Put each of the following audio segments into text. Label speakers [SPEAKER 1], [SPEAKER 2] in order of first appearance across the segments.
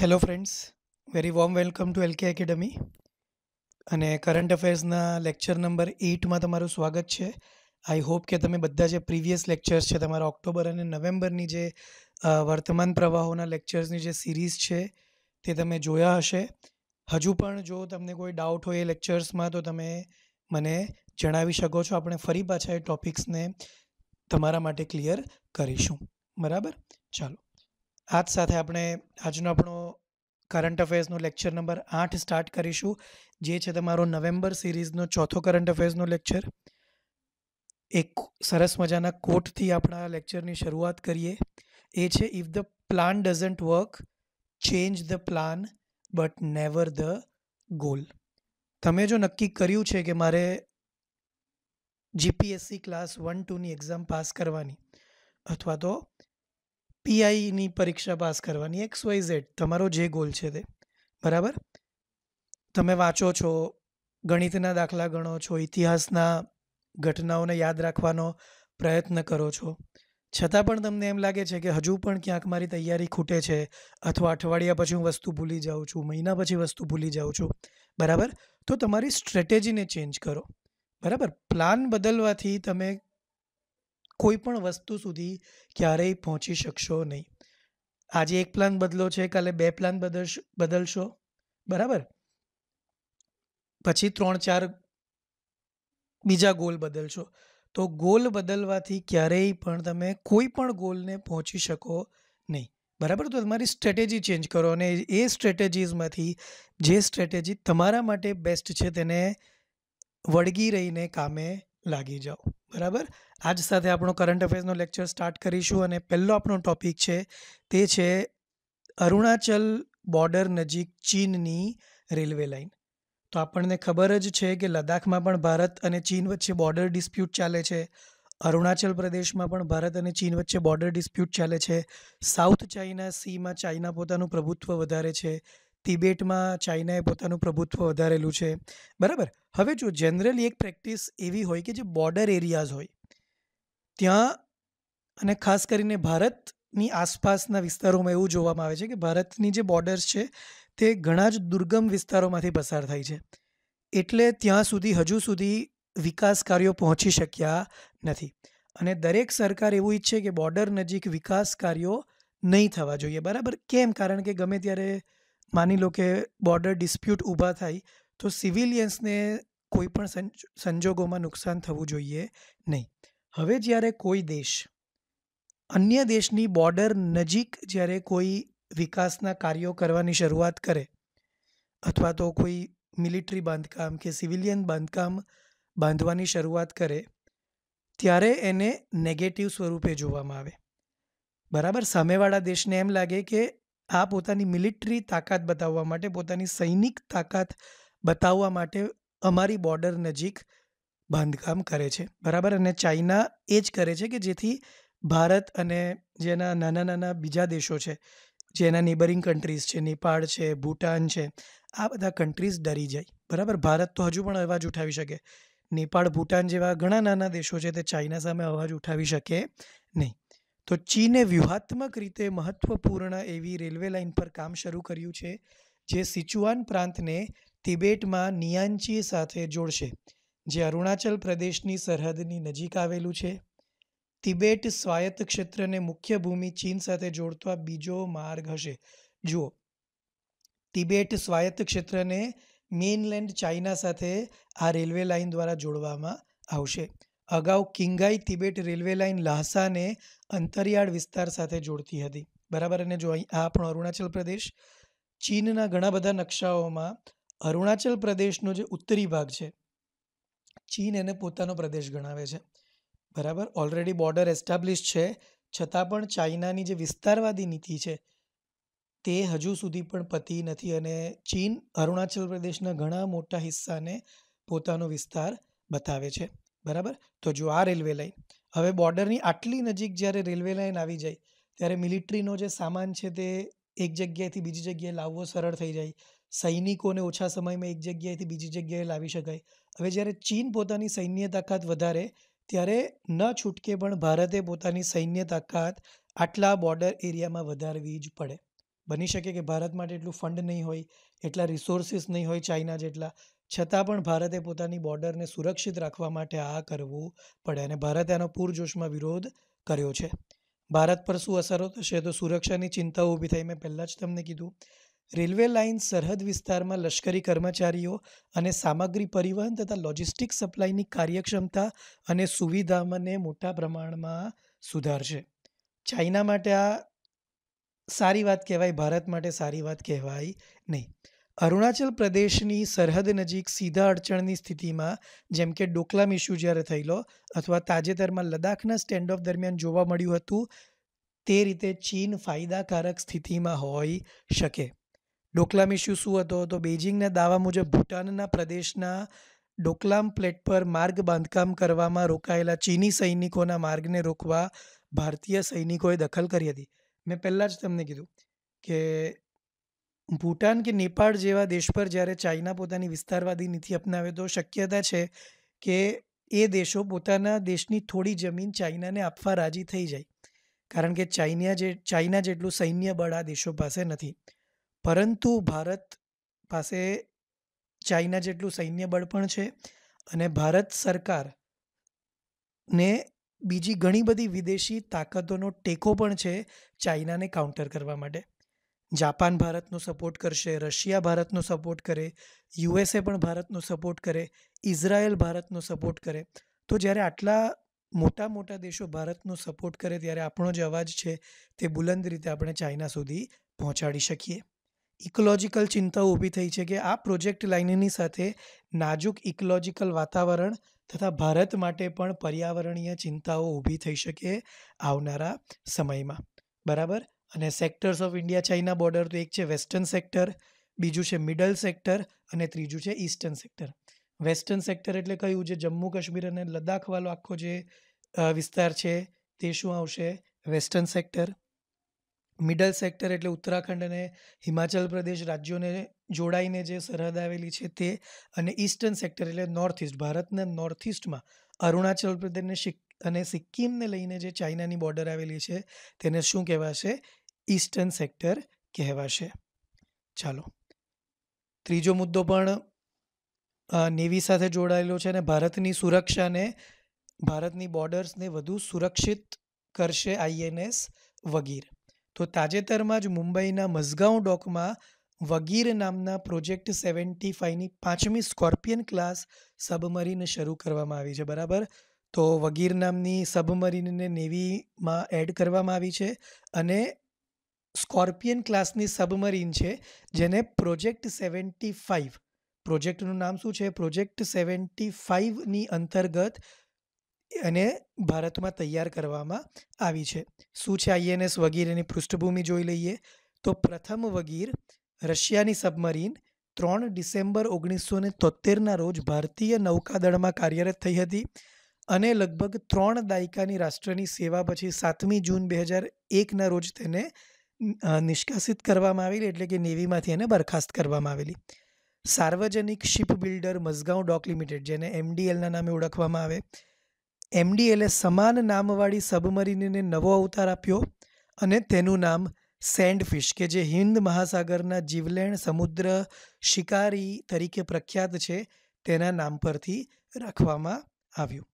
[SPEAKER 1] hello friends very warm welcome to LK academy અને current અફેર્સના lecture number એઇટમાં તમારું સ્વાગત છે આઈ હોપ કે તમે બધા જે પ્રીવિયસ લેક્ચર્સ છે તમારા ઓક્ટોબર અને નવેમ્બરની જે વર્તમાન પ્રવાહોના લેક્ચર્સની જે સિરીઝ છે તે તમે જોયા હશે હજુ પણ જો તમને કોઈ ડાઉટ હોય એ લેક્ચર્સમાં તો તમે મને જણાવી શકો છો આપણે ફરી પાછા એ ટોપિક્સને તમારા માટે ક્લિયર કરીશું બરાબર ચાલો આજ સાથે આપણે આજનો આપણો કરંટ અફેર્સનો લેક્ચર નંબર આઠ સ્ટાર્ટ કરીશું જે છે તમારો નવેમ્બર સિરીઝનો ચોથો કરંટ અફેર્સનો લેક્ચર એક સરસ મજાના કોટથી આપણા લેક્ચરની શરૂઆત કરીએ એ છે if the plan doesn't work change the plan but never the goal તમે જો નક્કી કર્યું છે કે મારે જીપીએસસી ક્લાસ વન ટુની એક્ઝામ પાસ કરવાની અથવા તો પીઆઈની પરીક્ષા પાસ કરવાની એક્સ વાય ઝેડ તમારો જે ગોલ છે તે બરાબર તમે વાંચો છો ગણિતના દાખલા ગણો છો ઇતિહાસના ઘટનાઓને યાદ રાખવાનો પ્રયત્ન કરો છો છતાં પણ તમને એમ લાગે છે કે હજુ પણ ક્યાંક મારી તૈયારી ખૂટે છે અથવા અઠવાડિયા પછી હું વસ્તુ ભૂલી જાઉં છું મહિના પછી વસ્તુ ભૂલી જાઉં છું બરાબર તો તમારી સ્ટ્રેટેજીને ચેન્જ કરો બરાબર પ્લાન બદલવાથી તમે કોઈપણ વસ્તુ સુધી ક્યારેય પહોંચી શકશો નહીં આજે એક પ્લાન બદલો છે કાલે બે પ્લાન બદલશ બદલશો બરાબર પછી ત્રણ ચાર બીજા ગોલ બદલશો તો ગોલ બદલવાથી ક્યારેય પણ તમે કોઈ પણ ગોલને પહોંચી શકો નહીં બરાબર તો તમારી સ્ટ્રેટેજી ચેન્જ કરો અને એ સ્ટ્રેટેજીઝમાંથી જે સ્ટ્રેટેજી તમારા માટે બેસ્ટ છે તેને વળગી રહીને કામે લાગી જાઓ બરાબર આજ સાથે આપણો કરંટ અફેર્સનો લેક્ચર સ્ટાર્ટ કરીશું અને પહેલો આપણો ટોપિક છે તે છે અરુણાચલ બોર્ડર નજીક ચીનની રેલવે લાઇન તો આપણને ખબર જ છે કે લદ્દાખમાં પણ ભારત અને ચીન વચ્ચે બોર્ડર ડિસ્પ્યુટ ચાલે છે અરુણાચલ પ્રદેશમાં પણ ભારત અને ચીન વચ્ચે બોર્ડર ડિસ્પ્યુટ ચાલે છે સાઉથ ચાઇના સીમાં ચાઇના પોતાનું પ્રભુત્વ વધારે છે તિબેટમાં ચાઇનાએ પોતાનું પ્રભુત્વ વધારેલું છે બરાબર હવે જો જનરલી એક પ્રેક્ટિસ એવી હોય કે જે બોર્ડર એરિયાઝ હોય ત્યાં અને ખાસ કરીને ભારતની આસપાસના વિસ્તારોમાં એવું જોવામાં આવે છે કે ભારતની જે બોર્ડર્સ છે તે ઘણા જ દુર્ગમ વિસ્તારોમાંથી પસાર થાય છે એટલે ત્યાં સુધી હજુ સુધી વિકાસ કાર્યો પહોંચી શક્યા નથી અને દરેક સરકાર એવું ઈચ્છે કે બોર્ડર નજીક વિકાસ કાર્યો નહીં થવા જોઈએ બરાબર કેમ કારણ કે ગમે ત્યારે માની લો કે બોર્ડર ડિસ્પ્યુટ ઊભા થાય તો સિવિલિયન્સને કોઈ પણ સંજોગોમાં નુકસાન થવું જોઈએ નહીં હવે જ્યારે કોઈ દેશ અન્ય દેશની બોર્ડર નજીક જ્યારે કોઈ વિકાસના કાર્યો કરવાની શરૂઆત કરે અથવા તો કોઈ મિલિટરી બાંધકામ કે સિવિલિયન બાંધકામ બાંધવાની શરૂઆત કરે ત્યારે એને નેગેટિવ સ્વરૂપે જોવામાં આવે બરાબર સામેવાળા દેશને એમ લાગે કે આ પોતાની મિલિટરી તાકાત બતાવવા માટે પોતાની સૈનિક તાકાત બતાવવા માટે અમારી બોર્ડર નજીક બાંધકામ કરે છે બરાબર અને ચાઇના એ જ કરે છે કે જેથી ભારત અને જેના નાના નાના બીજા દેશો છે જેના નેબરિંગ કન્ટ્રીઝ છે નેપાળ છે ભૂટાન છે આ બધા કન્ટ્રીઝ ડરી જાય બરાબર ભારત તો હજુ પણ અવાજ ઉઠાવી શકે નેપાળ ભૂટાન જેવા ઘણા નાના દેશો છે તે ચાઇના સામે અવાજ ઉઠાવી શકે નહીં તો ચીને વ્યૂહાત્મક રીતે મહત્વપૂર્ણ એવી રેલવે લાઇન પર કામ શરૂ કર્યું છે જે સિચુઆન પ્રાંતને તિબેટમાં નિયાંચી સાથે જોડશે જે અરુણાચલ પ્રદેશની સરહદની નજીક આવેલું છે તિબેટ સ્વાયત્ત ક્ષેત્રને મુખ્ય ભૂમિ ચીન સાથે જોડતો આ બીજો માર્ગ હશે જુઓ તિબેટ સ્વાયત્ત ક્ષેત્રને મેઇનલેન્ડ ચાઇના સાથે આ રેલવે લાઇન દ્વારા જોડવામાં આવશે અગાઉ કિંગાઈ તિબેટ રેલવે લાઇન લહાસાને અંતરિયાળ વિસ્તાર સાથે જોડતી હતી બરાબર અને જો અહીં આ આપણો અરુણાચલ પ્રદેશ ચીનના ઘણા બધા નકશાઓમાં અરુણાચલ પ્રદેશનો જે ઉત્તરી ભાગ છે ચીન એને પોતાનો પ્રદેશ ગણાવે છે બરાબર ઓલરેડી બોર્ડર એસ્ટાબ્લિશ છે છતાં પણ ચાઇનાની જે વિસ્તારવાદી નીતિ છે તે હજુ સુધી પણ પતી નથી અને ચીન અરુણાચલ પ્રદેશના ઘણા મોટા હિસ્સાને પોતાનો વિસ્તાર બતાવે છે બરાબર તો જો આ રેલવે લાઇન હવે બોર્ડરની આટલી નજીક જ્યારે રેલવે લાઇન આવી જાય ત્યારે મિલિટરીનો જે સામાન છે તે એક જગ્યાએથી બીજી જગ્યાએ લાવવો સરળ થઈ જાય સૈનિકોને ઓછા સમયમાં એક જગ્યાએથી બીજી જગ્યાએ લાવી શકાય હવે જ્યારે ચીન પોતાની સૈન્ય તાકાત વધારે ત્યારે ન છૂટકે પણ ભારતે પોતાની સૈન્ય તાકાત આટલા બોર્ડર એરિયામાં વધારવી જ પડે બની શકે કે ભારત માટે એટલું ફંડ નહીં હોય એટલા રિસોર્સિસ નહીં હોય ચાઇના જેટલા છતાં પણ ભારતે પોતાની બોર્ડરને સુરક્ષિત રાખવા માટે આ કરવું પડે અને ભારતે આનો પૂરજોશમાં વિરોધ કર્યો છે ભારત પર શું અસરો થશે તો સુરક્ષાની ચિંતાઓ ઊભી થઈ મેં પહેલાં જ તમને કીધું રેલવે લાઇન સરહદ વિસ્તારમાં લશ્કરી કર્મચારીઓ અને સામગ્રી પરિવહન તથા લોજિસ્ટિક સપ્લાયની કાર્યક્ષમતા અને સુવિધામાંને મોટા પ્રમાણમાં સુધારશે ચાઇના માટે આ સારી વાત કહેવાય ભારત માટે સારી વાત કહેવાય નહીં અરુણાચલ પ્રદેશની સરહદ નજીક સીધા અડચણની સ્થિતિમાં જેમ કે ડોકલામ ઇસ્યુ જ્યારે થયેલો અથવા તાજેતરમાં લદ્દાખના સ્ટેન્ડ ઓફ દરમિયાન જોવા મળ્યું હતું તે રીતે ચીન ફાયદાકારક સ્થિતિમાં હોઈ શકે ડોકલામ ઇસ્યુ શું હતો તો બેઇજિંગના દાવા મુજબ ભૂટાનના પ્રદેશના ડોકલામ પ્લેટ પર માર્ગ બાંધકામ કરવામાં રોકાયેલા ચીની સૈનિકોના માર્ગને રોકવા ભારતીય સૈનિકોએ દખલ કરી હતી મેં પહેલાં જ તમને કીધું કે ભૂટાન કે નેપાળ જેવા દેશ પર જ્યારે ચાઇના પોતાની વિસ્તારવાદી નીતિ અપનાવે તો શક્યતા છે કે એ દેશો પોતાના દેશની થોડી જમીન ચાઇનાને આપવા રાજી થઈ જાય કારણ કે ચાઇના જે ચાઇના જેટલું સૈન્ય બળ આ દેશો પાસે નથી પરંતુ ભારત પાસે ચાઇના જેટલું સૈન્ય બળ પણ છે અને ભારત સરકાર ને બીજી ઘણી બધી વિદેશી તાકાતોનો ટેકો પણ છે ચાઇનાને કાઉન્ટર કરવા માટે જાપાન ભારતનો સપોર્ટ કરશે રશિયા ભારતનો સપોર્ટ કરે યુએસએ પણ ભારતનો સપોર્ટ કરે ઇઝરાયલ ભારતનો સપોર્ટ કરે તો જ્યારે આટલા મોટા મોટા દેશો ભારતનો સપોર્ટ કરે ત્યારે આપણો જ અવાજ છે તે બુલંદ રીતે આપણે ચાઇના સુધી પહોંચાડી શકીએ ઇકોલોજીકલ ચિંતાઓ ઊભી થઈ છે કે આ પ્રોજેક્ટ લાઇનની સાથે નાજુક ઇકોલોજીકલ વાતાવરણ તથા ભારત માટે પણ પર્યાવરણીય ચિંતાઓ ઊભી થઈ શકે આવનારા સમયમાં બરાબર અને sectors of India China border તો એક છે વેસ્ટર્ન સેક્ટર બીજું છે મિડલ સેક્ટર અને ત્રીજું છે ઈસ્ટર્ન સેક્ટર વેસ્ટર્ન સેક્ટર એટલે કયું જે જમ્મુ કાશ્મીર અને લદ્દાખવાળો આખો જે વિસ્તાર છે તે શું આવશે વેસ્ટર્ન સેક્ટર મિડલ સેક્ટર એટલે ઉત્તરાખંડ અને હિમાચલ પ્રદેશ રાજ્યોને જોડાઈને જે સરહદ આવેલી છે તે અને ઈસ્ટર્ન સેક્ટર એટલે નોર્થ ઇસ્ટ ભારતના નોર્થ ઇસ્ટમાં અરુણાચલ પ્રદેશને અને સિક્કિમને લઈને જે ચાઇનાની બોર્ડર આવેલી છે તેને શું કહેવાશે ઈસ્ટર્ન સેક્ટર કહેવાશે ચાલો ત્રીજો મુદ્દો પણ નેવી સાથે જોડાયેલો છે અને ભારતની સુરક્ષાને ભારતની બોર્ડર્સને વધુ સુરક્ષિત કરશે આઈએનએસ વગીર તો તાજેતરમાં જ મુંબઈના મઝગાંવ ડોકમાં વગીર નામના પ્રોજેક્ટ સેવન્ટી ફાઇવની પાંચમી સ્કોર્પિયન ક્લાસ સબમરીન શરૂ કરવામાં આવી છે બરાબર તો વગીર નામની સબમરીનને નેવીમાં એડ કરવામાં આવી છે અને સ્કોર્પિયન ક્લાસની સબમરીન છે જેને પ્રોજેક્ટ સેવન્ટી ફાઇવ પ્રોજેક્ટનું નામ શું છે પ્રોજેક્ટ સેવન્ટી ફાઇવની અંતર્ગત એને ભારતમાં તૈયાર કરવામાં આવી છે શું છે આઈએનએસ વગીર એની પૃષ્ઠભૂમિ જોઈ લઈએ તો પ્રથમ વગીર રશિયાની સબમરીન ત્રણ ડિસેમ્બર ઓગણીસો ને તોતેરના રોજ ભારતીય નૌકાદળમાં કાર્યરત થઈ હતી અને લગભગ ત્રણ દાયકાની રાષ્ટ્રની સેવા પછી સાતમી જૂન બે હજાર એકના રોજ તેને નિષ્કાસિત કરવામાં આવેલી એટલે કે નેવીમાંથી એને બરખાસ્ત કરવામાં આવેલી સાર્વજનિક ship builder Mazagon dock limited જેને એમડીએલના નામે ઓળખવામાં આવે એમડીએલે સમાન નામવાળી સબમરીનને નવો અવતાર આપ્યો અને તેનું નામ સેન્ડફિશ કે જે હિન્દ મહાસાગરના જીવલેણ સમુદ્ર શિકારી તરીકે પ્રખ્યાત છે તેના નામ પરથી રાખવામાં આવ્યું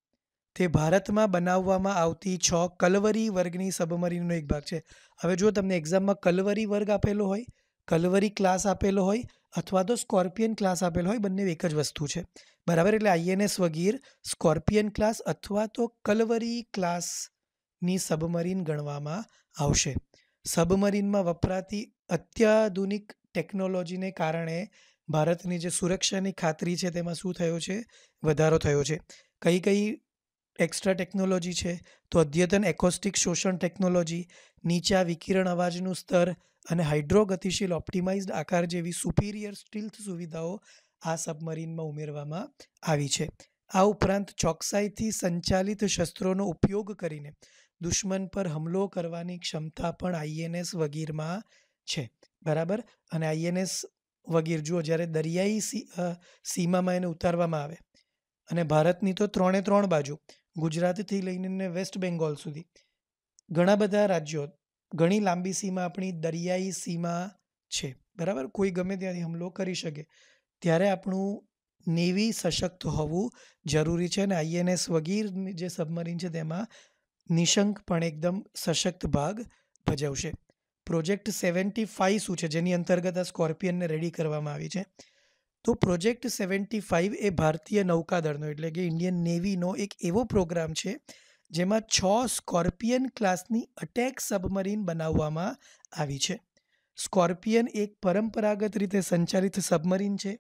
[SPEAKER 1] તે ભારતમાં બનાવવામાં આવતી છ કલવરી વર્ગની સબમરીનનો એક ભાગ છે હવે જો તમને એક્ઝામમાં કલવરી વર્ગ આપેલો હોય કલવરી ક્લાસ આપેલો હોય અથવા તો સ્કોર્પિયન ક્લાસ આપેલો હોય બંને એક જ વસ્તુ છે બરાબર એટલે આઈએનએસ વગીર સ્કોર્પિયન ક્લાસ અથવા તો કલવરી ક્લાસની સબમરીન ગણવામાં આવશે સબમરીનમાં વપરાતી અત્યાધુનિક ટેકનોલોજીને કારણે ભારતની જે સુરક્ષાની ખાતરી છે તેમાં શું થયો છે વધારો થયો છે કઈ કઈ એક્સ્ટ્રા ટેકનોલોજી છે તો અદ્યતન એકોસ્ટિક શોષણ ટેકનોલોજી નીચા વિકિરણ અવાજનું સ્તર અને હાઇડ્રો ગતિશીલ ઓપ્ટિમાઇઝ્ડ આકાર જેવી સુપિરિયર સ્ટીલ્થ સુવિધાઓ આ સબમરીનમાં ઉમેરવામાં આવી છે આ ઉપરાંત ચોકસાઈથી સંચાલિત શસ્ત્રોનો ઉપયોગ કરીને દુશ્મન પર હમલો કરવાની ક્ષમતા પણ આઈએનએસ વગીરમાં છે બરાબર અને આઈએનએસ વગીર જુઓ જ્યારે દરિયાઈ સી સીમામાં એને ઉતારવામાં આવે અને ભારતની તો ત્રણે ત્રણ બાજુ ગુજરાતથી લઈને વેસ્ટ બેંગોલ સુધી ઘણા બધા રાજ્યો ઘણી લાંબી સીમા આપણી દરિયાઈ સીમા છે બરાબર કોઈ ગમે ત્યાંથી હુમલો કરી શકે ત્યારે આપણું નેવી સશક્ત હોવું જરૂરી છે અને આઈએનએસ વગેરે જે સબમરીન છે તેમાં નિશંક પણ એકદમ સશક્ત ભાગ ભજવશે પ્રોજેક્ટ સેવન્ટી ફાઇવ શું છે જેની અંતર્ગત આ સ્કોર્પિયનને રેડી કરવામાં આવી છે તો પ્રોજેક્ટ સેવન્ટી ફાઇવ એ ભારતીય નૌકાદળનો એટલે કે ઇન્ડિયન નેવીનો એક એવો પ્રોગ્રામ છે જેમાં છ સ્કોર્પિયન ક્લાસની અટેક સબમરીન બનાવવામાં આવી છે સ્કોર્પિયન એક પરંપરાગત રીતે સંચાલિત સબમરીન છે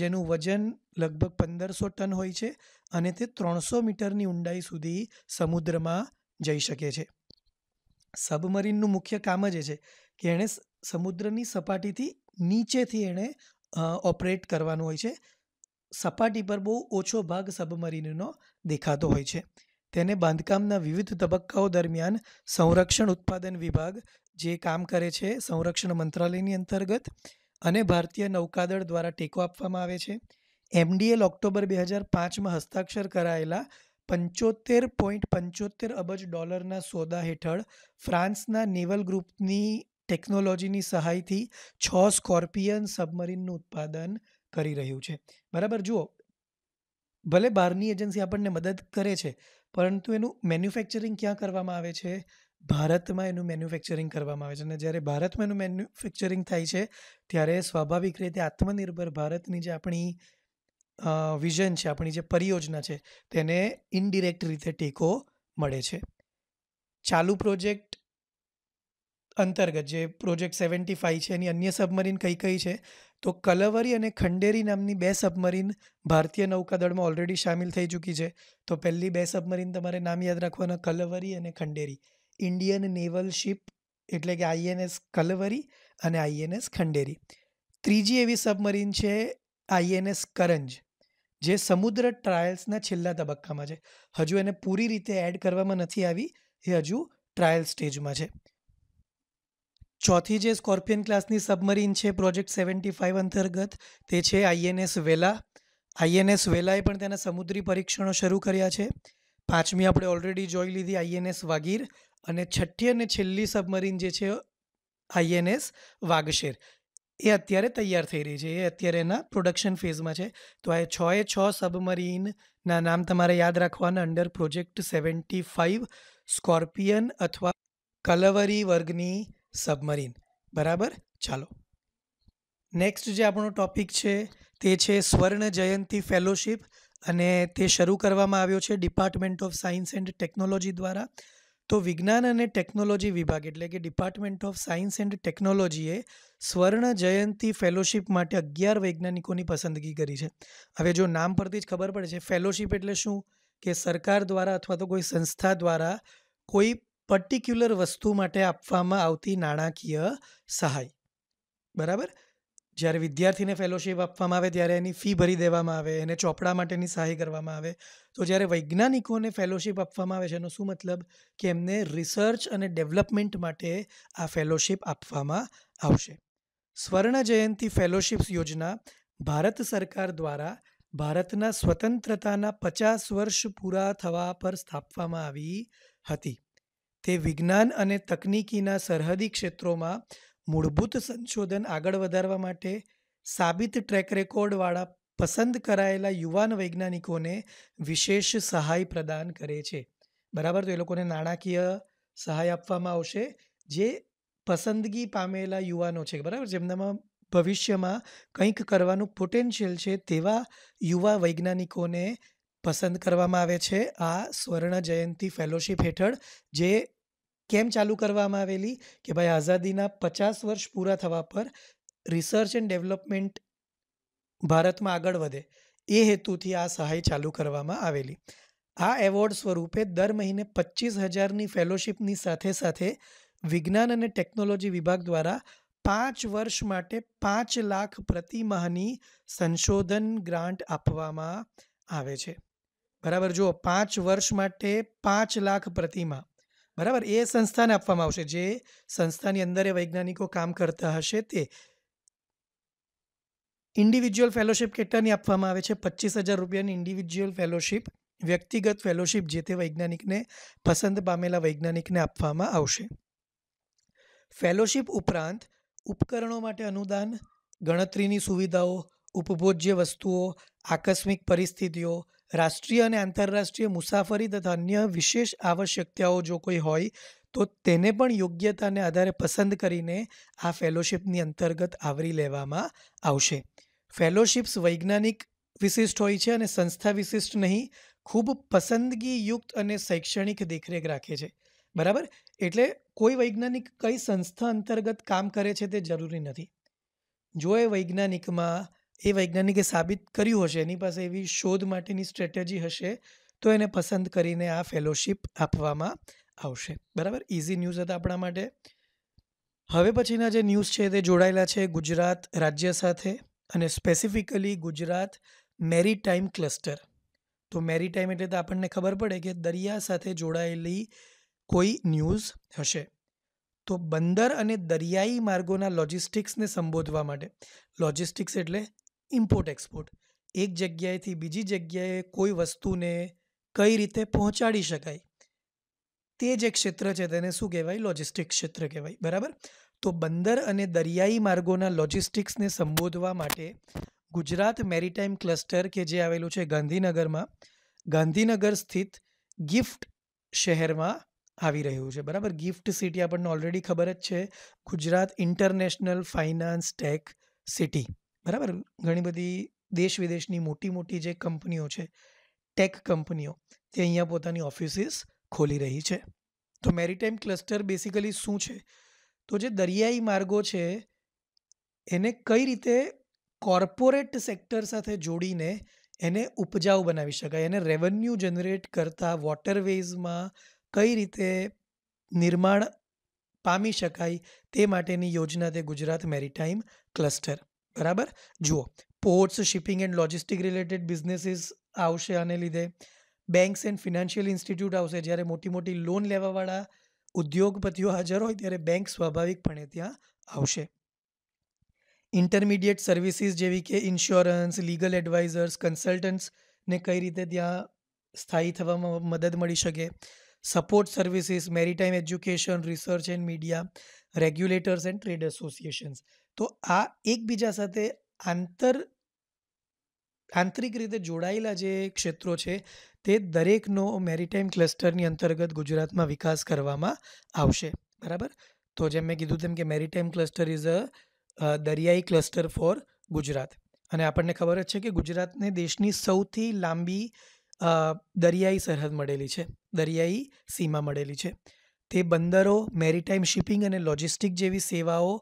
[SPEAKER 1] જેનું વજન લગભગ પંદરસો ટન હોય છે અને તે ત્રણસો મીટરની ઊંડાઈ સુધી સમુદ્રમાં જઈ શકે છે સબમરીનનું મુખ્ય કામ જ એ છે કે એણે સમુદ્રની સપાટીથી નીચેથી એણે ઓપરેટ કરવાનું હોય છે સપાટી પર બહુ ઓછો ભાગ સબમરીનનો દેખાતો હોય છે તેને બાંધકામના વિવિધ તબક્કાઓ દરમિયાન સંરક્ષણ ઉત્પાદન વિભાગ જે કામ કરે છે સંરક્ષણ મંત્રાલયની અંતર્ગત અને ભારતીય નૌકાદળ દ્વારા ટેકો આપવામાં આવે છે એમડીએલ ઓક્ટોબર બે હજાર પાંચમાં હસ્તાક્ષર કરાયેલા પંચોતેર પોઈન્ટ પંચોતેર અબજ ડોલરના સોદા હેઠળ ફ્રાન્સના નેવલ ગ્રુપની ટેકનોલોજીની સહાયથી છ સ્કોર્પિયન સબમરીનનું ઉત્પાદન કરી રહ્યું છે બરાબર જુઓ ભલે બહારની એજન્સી આપણને મદદ કરે છે પરંતુ એનું મેન્યુફેક્ચરિંગ ક્યાં કરવામાં આવે છે ભારતમાં એનું મેન્યુફેક્ચરિંગ કરવામાં આવે છે અને જ્યારે ભારતમાં એનું મેન્યુફેક્ચરિંગ થાય છે ત્યારે સ્વાભાવિક રીતે આત્મનિર્ભર ભારતની જે આપણી વિઝન છે આપણી જે પરિયોજના છે તેને ઇનડિરેક્ટ રીતે ટેકો મળે છે ચાલુ પ્રોજેક્ટ અંતર્ગત જે પ્રોજેક્ટ સેવન્ટી ફાઇવ છે એની અન્ય સબમરીન કઈ કઈ છે તો કલવરી અને ખંડેરી નામની બે સબમરીન ભારતીય નૌકાદળમાં ઓલરેડી સામેલ થઈ ચૂકી છે તો પહેલી બે સબમરીન તમારે નામ યાદ રાખવાના કલવરી અને ખંડેરી ઇન્ડિયન નેવલ શિપ એટલે કે આઈએનએસ કલવરી અને આઈએનએસ ખંડેરી ત્રીજી એવી સબમરીન છે આઈએનએસ કરંજ જે સમુદ્ર ટ્રાયલ્સના છેલ્લા તબક્કામાં છે હજુ એને પૂરી રીતે એડ કરવામાં નથી આવી એ હજુ ટ્રાયલ સ્ટેજમાં છે ચોથી જે સ્કોર્પિયન ક્લાસની સબમરીન છે પ્રોજેક્ટ સેવન્ટી ફાઇવ અંતર્ગત તે છે આઈએનએસ વેલા આઈએનએસ વેલાએ પણ તેના સમુદ્રી પરીક્ષણો શરૂ કર્યા છે પાંચમી આપણે ઓલરેડી જોઈ લીધી આઈએનએસ વાગીર અને છઠ્ઠી અને છેલ્લી સબમરીન જે છે આઈએનએસ વાગશેર એ અત્યારે તૈયાર થઈ રહી છે એ અત્યારે એના પ્રોડક્શન ફેઝમાં છે તો આ છ એ છ સબમરીનના નામ તમારે યાદ રાખવાના under project seventy five scorpion અથવા કલવરી વર્ગની સબમરીન બરાબર ચાલો નેક્સ્ટ જે આપણો ટોપિક છે તે છે સ્વર્ણ જયંતી ફેલોશિપ અને તે શરૂ કરવામાં આવ્યો છે department of science and technology દ્વારા તો વિજ્ઞાન અને ટેકનોલોજી વિભાગ એટલે કે ડિપાર્ટમેન્ટ ઓફ સાયન્સ એન્ડ ટેકનોલોજીએ સ્વર્ણ જયંતી ફેલોશિપ માટે અગિયાર વૈજ્ઞાનિકોની પસંદગી કરી છે હવે જો નામ પરથી જ ખબર પડે છે ફેલોશિપ એટલે શું કે સરકાર દ્વારા અથવા તો કોઈ સંસ્થા દ્વારા કોઈ પર્ટિક્યુલર વસ્તુ માટે આપવામાં આવતી નાણાકીય સહાય બરાબર જ્યારે વિદ્યાર્થીને ફેલોશિપ આપવામાં આવે ત્યારે એની ફી ભરી દેવામાં આવે એને ચોપડા માટેની સહાય કરવામાં આવે તો જ્યારે વૈજ્ઞાનિકોને ફેલોશિપ આપવામાં આવે છે એનો શું મતલબ કે એમને રિસર્ચ અને ડેવલપમેન્ટ માટે આ ફેલોશિપ આપવામાં આવશે સ્વર્ણ જયંતિ ફેલોશિપ્સ યોજના ભારત સરકાર દ્વારા ભારતના સ્વતંત્રતાના પચાસ વર્ષ પૂરા થવા પર સ્થાપવામાં આવી હતી તે વિજ્ઞાન અને તકનિકીના સરહદી ક્ષેત્રોમાં મૂળભૂત સંશોધન આગળ વધારવા માટે સાબિત ટ્રેક રેકોર્ડવાળા પસંદ કરાયેલા યુવાન વૈજ્ઞાનિકોને વિશેષ સહાય પ્રદાન કરે છે બરાબર તો એ લોકોને નાણાકીય સહાય આપવામાં આવશે જે પસંદગી પામેલા યુવાનો છે બરાબર જેમનામાં ભવિષ્યમાં કંઈક કરવાનું પોટેન્શિયલ છે તેવા યુવા વૈજ્ઞાનિકોને પસંદ કરવામાં આવે છે આ સ્વર્ણ જયંતિ ફેલોશીપ હેઠળ જે કેમ ચાલુ કરવામાં આવેલી કે ભાઈ આઝાદીના પચાસ વર્ષ પૂરા થવા પર રિસર્ચ એન્ડ ડેવલપમેન્ટ ભારતમાં આગળ વધે એ હેતુથી આ સહાય ચાલુ કરવામાં આવેલી આ એવોર્ડ સ્વરૂપે દર મહિને પચીસ હજારની ફેલોશીપની સાથે સાથે વિજ્ઞાન અને ટેકનોલોજી વિભાગ દ્વારા પાંચ વર્ષ માટે પાંચ લાખ પ્રતિમાહની સંશોધન ગ્રાન્ટ આપવામાં આવે છે બરાબર જુઓ પાંચ વર્ષ માટે પાંચ લાખ પ્રતિમા બરાબર એ સંસ્થાને આપવામાં આવશે જે સંસ્થાની અંદર એ વૈજ્ઞાનિકો કામ કરતા હશે તે ઇન્ડિવિજ્યુઅલ ફેલોશિપ કેટલાની આપવામાં આવે છે પચીસ હજાર રૂપિયાની ઇન્ડિવિજ્યુઅલ ફેલોશિપ વ્યક્તિગત ફેલોશિપ જે તે વૈજ્ઞાનિકને પસંદ પામેલા વૈજ્ઞાનિકને આપવામાં આવશે ફેલોશિપ ઉપરાંત ઉપકરણો માટે અનુદાન ગણતરીની સુવિધાઓ ઉપભોજ્ય વસ્તુઓ આકસ્મિક પરિસ્થિતિઓ રાષ્ટ્રીય અને આંતરરાષ્ટ્રીય મુસાફરી તથા અન્ય વિશેષ આવશ્યકતાઓ જો કોઈ હોય તો તેને પણ યોગ્યતાને આધારે પસંદ કરીને આ ફેલોશિપની અંતર્ગત આવરી લેવામાં આવશે ફેલોશિપ્સ વૈજ્ઞાનિક વિશિષ્ટ હોય છે અને સંસ્થા વિશિષ્ટ નહીં ખૂબ પસંદગીયુક્ત અને શૈક્ષણિક દેખરેખ રાખે છે બરાબર એટલે કોઈ વૈજ્ઞાનિક કઈ સંસ્થા અંતર્ગત કામ કરે છે તે જરૂરી નથી જો એ વૈજ્ઞાનિકમાં એ વૈજ્ઞાનિકે સાબિત કર્યું હશે એની પાસે એવી શોધ માટેની સ્ટ્રેટેજી હશે તો એને પસંદ કરીને આ ફેલોશિપ આપવામાં આવશે બરાબર ઇઝી ન્યૂઝ હતા આપણા માટે હવે પછીના જે ન્યૂઝ છે તે જોડાયેલા છે ગુજરાત રાજ્ય સાથે અને સ્પેસિફિકલી ગુજરાત મેરીટાઈમ ક્લસ્ટર તો મેરી ટાઈમ એટલે તો આપણને ખબર પડે કે દરિયા સાથે જોડાયેલી કોઈ ન્યૂઝ હશે તો બંદર અને દરિયાઈ માર્ગોના લોજિસ્ટિક્સને સંબોધવા માટે લોજિસ્ટિક્સ એટલે ઇમ્પોર્ટ એક્સપોર્ટ એક જગ્યાએથી બીજી જગ્યાએ કોઈ વસ્તુને કઈ રીતે પહોંચાડી શકાય તે જે ક્ષેત્ર છે તેને શું કહેવાય લોજિસ્ટિક્સ ક્ષેત્ર કહેવાય બરાબર તો બંદર અને દરિયાઈ માર્ગોના લોજિસ્ટિક્સને સંબોધવા માટે ગુજરાત મેરીટાઈમ ક્લસ્ટર કે જે આવેલું છે ગાંધીનગરમાં ગાંધીનગર સ્થિત ગિફ્ટ શહેરમાં આવી રહ્યું છે બરાબર ગિફ્ટ સિટી આપણને ઓલરેડી ખબર જ છે Gujarat international finance tech city બરાબર ઘણી બધી દેશ વિદેશની મોટી મોટી જે કંપનીઓ છે ટેક કંપનીઓ તે અહીંયા પોતાની ઓફિસીસ ખોલી રહી છે તો મેરીટાઈમ ક્લસ્ટર બેસિકલી શું છે તો જે દરિયાઈ માર્ગો છે એને કઈ રીતે કોર્પોરેટ સેક્ટર સાથે જોડીને એને ઉપજાઉ બનાવી શકાય એને રેવન્યુ જનરેટ કરતા વોટરવેઝમાં કઈ રીતે નિર્માણ પામી શકાય તે માટેની યોજના તે ગુજરાત મેરીટાઈમ ક્લસ્ટર બરાબર જુઓ ports shipping and logistic related businesses આવશે આને લીધે બેંક્સ એન્ડ ફિનાન્શિયલ ઇન્સ્ટિટ્યૂટ આવશે જ્યારે મોટી મોટી લોન લેવાવાળા ઉદ્યોગપતિઓ હાજર હોય ત્યારે બેંક સ્વાભાવિકપણે ત્યાં આવશે ઇન્ટરમીડિયેટ સર્વિસીસ જેવી કે ઇન્સ્યોરન્સ લીગલ એડવાઇઝર્સ કન્સલ્ટન્ટ્સને કઈ રીતે ત્યાં સ્થાયી થવામાં મદદ મળી શકે support services maritime education research and media regulators and trade associations તો આ એકબીજા સાથે આંતર આંતરિક રીતે જોડાયેલા જે ક્ષેત્રો છે તે દરેકનો મેરીટાઈમ ક્લસ્ટરની અંતર્ગત ગુજરાતમાં વિકાસ કરવામાં આવશે બરાબર તો જેમ મેં કીધું તેમ કે મેરીટાઈમ ક્લસ્ટર ઇઝ અ દરિયાઈ ક્લસ્ટર ફોર ગુજરાત અને આપણને ખબર જ છે કે ગુજરાતને દેશની સૌથી લાંબી દરિયાઈ સરહદ મળેલી છે દરિયાઈ સીમા મળેલી છે તે બંદરો મેરીટાઈમ શિપિંગ અને લોજિસ્ટિક જેવી સેવાઓ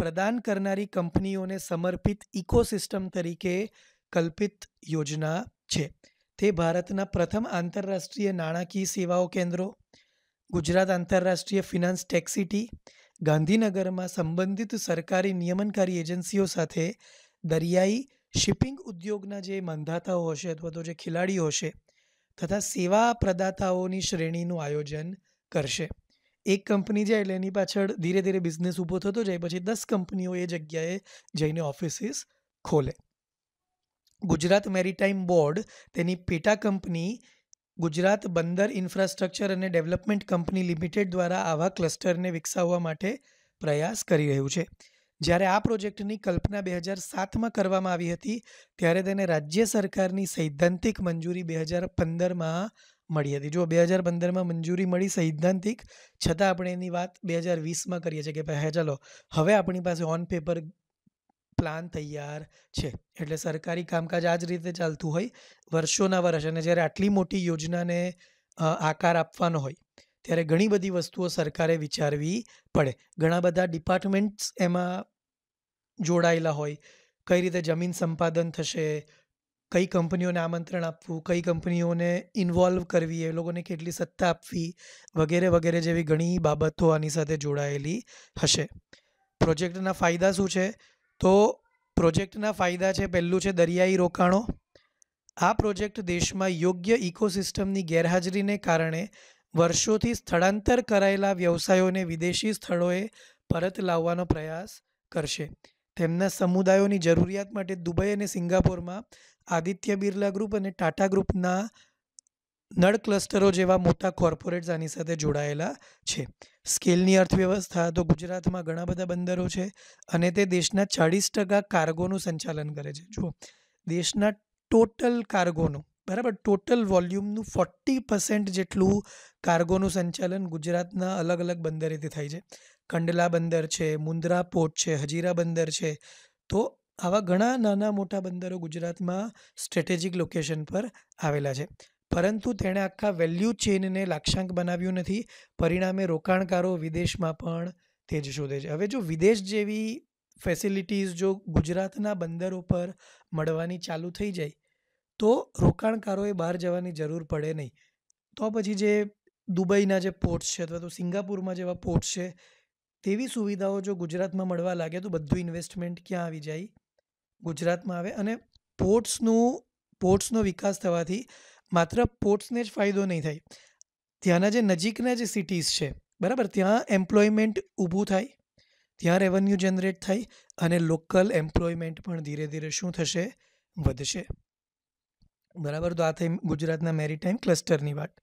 [SPEAKER 1] પ્રદાન કરનારી કંપનીઓને સમર્પિત ઇકોસિસ્ટમ તરીકે કલ્પિત યોજના છે તે ભારતના પ્રથમ આંતરરાષ્ટ્રીય નાણાકીય સેવાઓ કેન્દ્રો ગુજરાત આંતરરાષ્ટ્રીય ફિનાન્સ ટેક્સિટી ગાંધીનગરમાં સંબંધિત સરકારી નિયમનકારી એજન્સીઓ સાથે દરિયાઈ શિપિંગ ઉદ્યોગના જે મંધાતાઓ હશે અથવા તો જે ખેલાડીઓ હશે તથા સેવા પ્રદાતાઓની શ્રેણીનું આયોજન કરશે એક કંપની છે એટલે એની પાછળ ધીરે ધીરે બિઝનેસ ઊભો થતો જાય પછી દસ કંપનીઓ એ જગ્યાએ જઈને ઓફિસીસ ખોલે ગુજરાત મેરીટાઈમ બોર્ડ તેની પેટા કંપની ગુજરાત બંદર ઇન્ફ્રાસ્ટ્રક્ચર અને ડેવલપમેન્ટ કંપની લિમિટેડ દ્વારા આવા ક્લસ્ટરને વિકસાવવા માટે પ્રયાસ કરી રહ્યું છે જ્યારે આ પ્રોજેક્ટની કલ્પના બે હજાર સાતમાં કરવામાં આવી હતી ત્યારે તેને રાજ્ય સરકારની સૈદ્ધાંતિક મંજૂરી બે હજાર પંદરમાં મળી હતી જો બે હજાર પંદરમાં મંજૂરી મળી સૈદ્ધાંતિક છતાં આપણે એની વાત બે હજાર વીસમાં કરીએ છીએ કે હે ચલો હવે આપણી પાસે ઓન પેપર પ્લાન તૈયાર છે એટલે સરકારી કામકાજ આ જ રીતે ચાલતું હોય વર્ષોના વર્ષ અને જ્યારે આટલી મોટી યોજનાને આકાર આપવાનો હોય ત્યારે ઘણી બધી વસ્તુઓ સરકારે વિચારવી પડે ઘણા બધા ડિપાર્ટમેન્ટ્સ એમાં જોડાયેલા હોય કઈ રીતે જમીન સંપાદન થશે કઈ કંપનીઓને આમંત્રણ આપવું કઈ કંપનીઓને ઇન્વોલ્વ કરવી એ લોકોને કેટલી સત્તા આપવી વગેરે વગેરે જેવી ઘણી બાબતો આની સાથે જોડાયેલી હશે પ્રોજેક્ટના ફાયદા શું છે તો પ્રોજેક્ટના ફાયદા છે પહેલું છે દરિયાઈ રોકાણો આ પ્રોજેક્ટ દેશમાં યોગ્ય ઇકોસિસ્ટમની ગેરહાજરીને કારણે વર્ષોથી સ્થળાંતર કરાયેલા વ્યવસાયોને વિદેશી સ્થળોએ પરત લાવવાનો પ્રયાસ કરશે તેમના સમુદાયોની જરૂરિયાત માટે દુબઈ અને સિંગાપોરમાં આદિત્ય બિરલા ગ્રુપ અને ટાટા ગ્રુપના નળ ક્લસ્ટરો જેવા મોટા કોર્પોરેટ્સ આની સાથે જોડાયેલા છે સ્કેલની અર્થવ્યવસ્થા તો ગુજરાતમાં ઘણા બધા બંદરો છે અને તે દેશના ચાળીસ ટકા કાર્ગોનું સંચાલન કરે છે જુઓ દેશના ટોટલ કાર્ગોનું બરાબર ટોટલ વોલ્યુમનું ફોર્ટી પર્સન્ટ જેટલું કાર્ગોનું સંચાલન ગુજરાતના અલગ અલગ બંદરેથી થાય છે કંડલા બંદર છે મુંદ્રા પોર્ટ છે હજીરા બંદર છે તો આવા ઘણા નાના મોટા બંદરો ગુજરાતમાં સ્ટ્રેટેજિક લોકેશન પર આવેલા છે પરંતુ તેણે આખા વેલ્યુ ચેઇનને લાક્ષાંક બનાવ્યું નથી પરિણામે રોકાણકારો વિદેશમાં પણ તે જ શોધે છે હવે જો વિદેશ જેવી ફેસિલિટીઝ જો ગુજરાતના બંદરો પર મળવાની ચાલુ થઈ જાય તો રોકાણકારોએ બહાર જવાની જરૂર પડે નહીં તો પછી જે દુબઈના જે પોર્ટ્સ છે અથવા તો સિંગાપુરમાં જેવા પોર્ટ્સ છે તેવી સુવિધાઓ જો ગુજરાતમાં મળવા લાગે તો બધું ઇન્વેસ્ટમેન્ટ ક્યાં આવી જાય ગુજરાતમાં આવે અને પોર્ટ્સનું પોર્ટ્સનો વિકાસ થવાથી માત્ર પોર્ટ્સને જ ફાયદો નહીં થાય ત્યાંના જે નજીકના જે સિટીઝ છે બરાબર ત્યાં એમ્પ્લોયમેન્ટ ઊભું થાય ત્યાં રેવન્યુ જનરેટ થાય અને લોકલ એમ્પ્લોયમેન્ટ પણ ધીરે ધીરે શું થશે વધશે બરાબર તો આ થઈ ગુજરાતના મેરીટાઈમ ક્લસ્ટરની વાત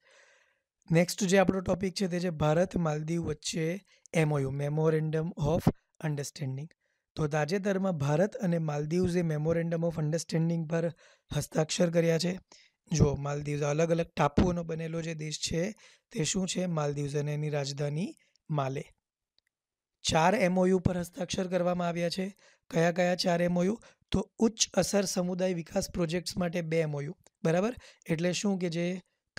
[SPEAKER 1] નેક્સ્ટ જે આપણો ટોપિક છે તે છે ભારત માલદીવ વચ્ચે એમઓયુ મેમોરેન્ડમ ઓફ અન્ડરસ્ટેન્ડિંગ તો તાજેતરમાં ભારત અને માલદીવ્સે મેમોરેન્ડમ ઓફ અન્ડરસ્ટેન્ડિંગ પર હસ્તાક્ષર કર્યા છે જો માલદીવ્સ અલગ અલગ ટાપુઓનો બનેલો જે દેશ છે તે શું છે માલદીવ્સ અને એની રાજધાની માલે ચાર એમઓયુ પર હસ્તાક્ષર કરવામાં આવ્યા છે કયા કયા ચાર એમઓયુ તો ઉચ્ચ અસર સમુદાય વિકાસ પ્રોજેક્ટ્સ માટે બે એમઓયુ બરાબર એટલે શું કે જે